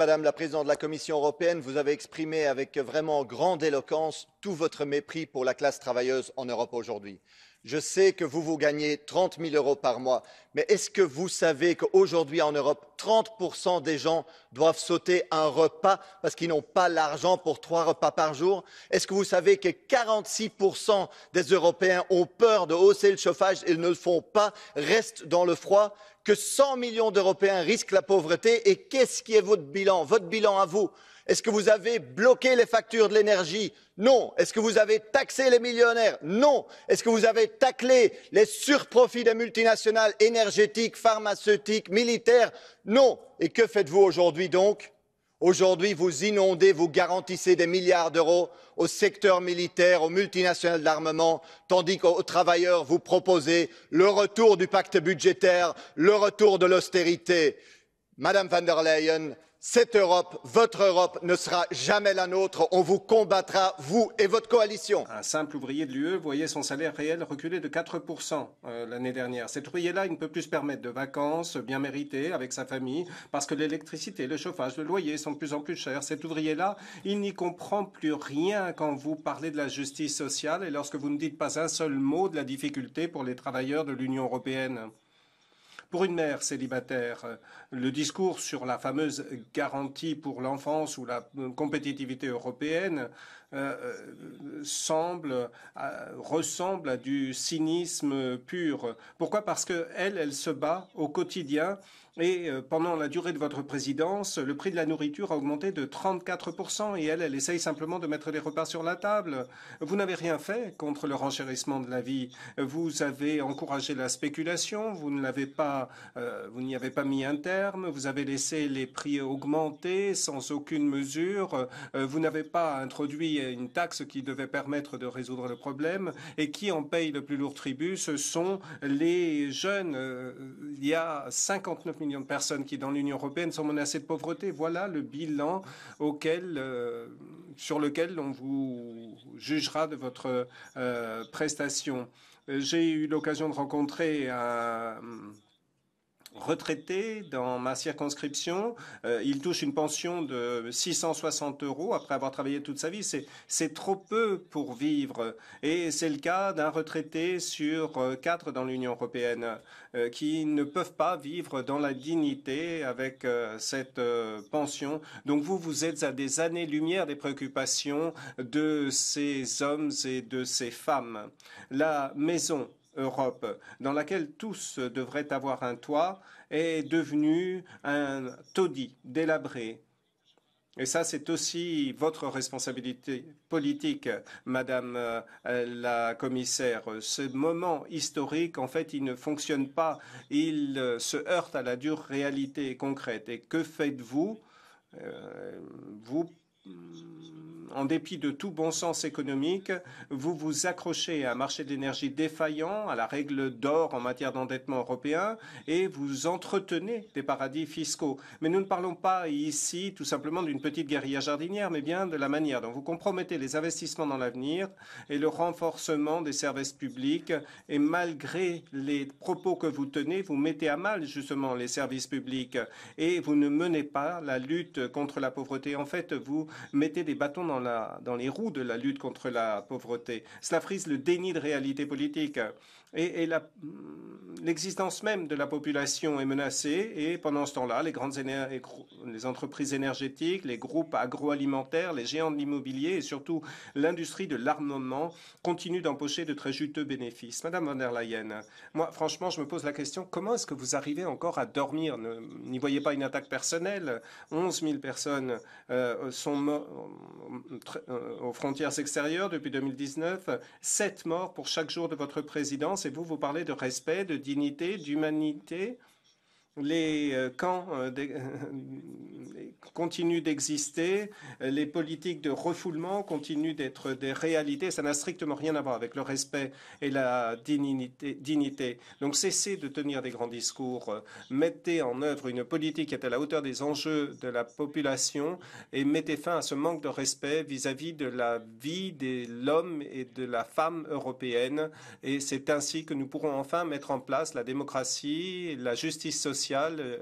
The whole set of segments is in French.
Madame la Présidente de la Commission européenne, vous avez exprimé avec vraiment grande éloquence tout votre mépris pour la classe travailleuse en Europe aujourd'hui je sais que vous vous gagnez 30 000 euros par mois mais est ce que vous savez qu'aujourd'hui en europe 30% des gens doivent sauter un repas parce qu'ils n'ont pas l'argent pour trois repas par jour? est ce que vous savez que 46% des européens ont peur de hausser le chauffage et ne le font pas restent dans le froid? que 100 millions d'européens risquent la pauvreté et qu'est ce qui est votre bilan votre bilan à vous? Est-ce que vous avez bloqué les factures de l'énergie Non. Est-ce que vous avez taxé les millionnaires Non. Est-ce que vous avez taclé les surprofits des multinationales énergétiques, pharmaceutiques, militaires Non. Et que faites-vous aujourd'hui donc Aujourd'hui, vous inondez, vous garantissez des milliards d'euros au secteur militaire, aux multinationales d'armement, tandis qu'aux travailleurs, vous proposez le retour du pacte budgétaire, le retour de l'austérité. Madame van der Leyen, cette Europe, votre Europe, ne sera jamais la nôtre. On vous combattra, vous et votre coalition. Un simple ouvrier de l'UE voyait son salaire réel reculer de 4% euh, l'année dernière. Cet ouvrier-là, il ne peut plus se permettre de vacances bien méritées avec sa famille parce que l'électricité, le chauffage, le loyer sont de plus en plus chers. Cet ouvrier-là, il n'y comprend plus rien quand vous parlez de la justice sociale et lorsque vous ne dites pas un seul mot de la difficulté pour les travailleurs de l'Union européenne. Pour une mère célibataire, le discours sur la fameuse garantie pour l'enfance ou la compétitivité européenne euh, euh, euh, ressemble à du cynisme pur. Pourquoi Parce que elle, elle se bat au quotidien et pendant la durée de votre présidence, le prix de la nourriture a augmenté de 34% et elle, elle essaye simplement de mettre les repas sur la table. Vous n'avez rien fait contre le renchérissement de la vie. Vous avez encouragé la spéculation, vous ne l'avez pas euh, vous n'y avez pas mis un terme, vous avez laissé les prix augmenter sans aucune mesure, euh, vous n'avez pas introduit une taxe qui devait permettre de résoudre le problème, et qui en paye le plus lourd tribut, ce sont les jeunes. Euh, il y a 59 millions de personnes qui, dans l'Union européenne, sont menacées de pauvreté. Voilà le bilan sur lequel on vous jugera de votre prestation. J'ai eu l'occasion de rencontrer un retraité dans ma circonscription. Euh, il touche une pension de 660 euros après avoir travaillé toute sa vie. C'est trop peu pour vivre. Et c'est le cas d'un retraité sur euh, quatre dans l'Union européenne euh, qui ne peuvent pas vivre dans la dignité avec cette pension. Donc vous, vous êtes à des années-lumière des préoccupations de ces hommes et de ces femmes. La maison Europe, dans laquelle tous devraient avoir un toit, est devenue un taudis délabré. Et ça, c'est aussi votre responsabilité politique, Madame euh, la commissaire. Ce moment historique, en fait, il ne fonctionne pas. Il euh, se heurte à la dure réalité concrète. Et que faites-vous euh, vous Hmm, en dépit de tout bon sens économique, vous vous accrochez à un marché de l'énergie défaillant, à la règle d'or en matière d'endettement européen, et vous entretenez des paradis fiscaux. Mais nous ne parlons pas ici tout simplement d'une petite guérilla jardinière, mais bien de la manière dont vous compromettez les investissements dans l'avenir et le renforcement des services publics. Et malgré les propos que vous tenez, vous mettez à mal justement les services publics et vous ne menez pas la lutte contre la pauvreté. En fait, vous mettez des bâtons dans, les roues de la lutte contre la pauvreté. Cela frise le déni de réalité politique et, mm, l'existence même de la population est menacée. Et pendant ce temps-là, les grandes les entreprises énergétiques, les groupes agroalimentaires, les géants de l'immobilier et surtout l'industrie de l'armement continuent d'empocher de très juteux bénéfices. Madame von der Leyen, moi, franchement, je me pose la question comment est-ce que vous arrivez encore à dormir N'y voyez pas une attaque personnelle 11 000 personnes euh, sont mortes euh, aux frontières extérieures depuis 2019, 7 morts pour chaque jour de votre présidence et vous, vous parlez de respect, de dignité, d'humanité les euh, camps euh, euh, continuent d'exister, les politiques de refoulement continuent d'être des réalités, ça n'a strictement rien à voir avec le respect et la dignité. Donc cessez de tenir des grands discours, mettez en œuvre une politique qui est à la hauteur des enjeux de la population et mettez fin à ce manque de respect vis-à-vis -vis de la vie de l'homme et de la femme européenne. Et c'est ainsi que nous pourrons enfin mettre en place la démocratie, la justice sociale,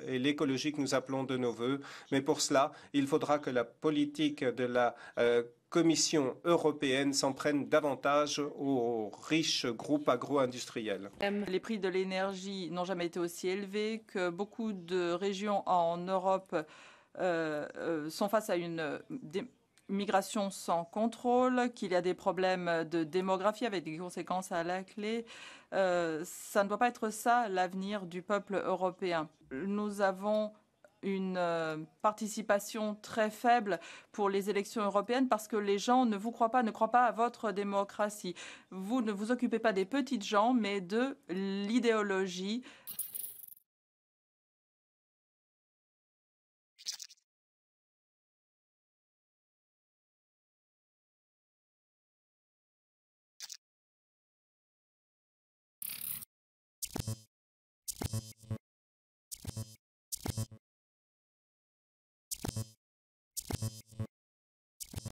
et l'écologie que nous appelons de nos voeux. Mais pour cela, il faudra que la politique de la euh, Commission européenne s'en prenne davantage aux riches groupes agro-industriels. Les prix de l'énergie n'ont jamais été aussi élevés que beaucoup de régions en Europe euh, euh, sont face à une migration sans contrôle, qu'il y a des problèmes de démographie avec des conséquences à la clé. ça ne doit pas être ça l'avenir du peuple européen nous avons une euh, participation très faible pour les élections européennes parce que les gens ne vous croient pas, ne croient pas à votre démocratie. Vous ne vous occupez pas des petites gens, mais de l'idéologie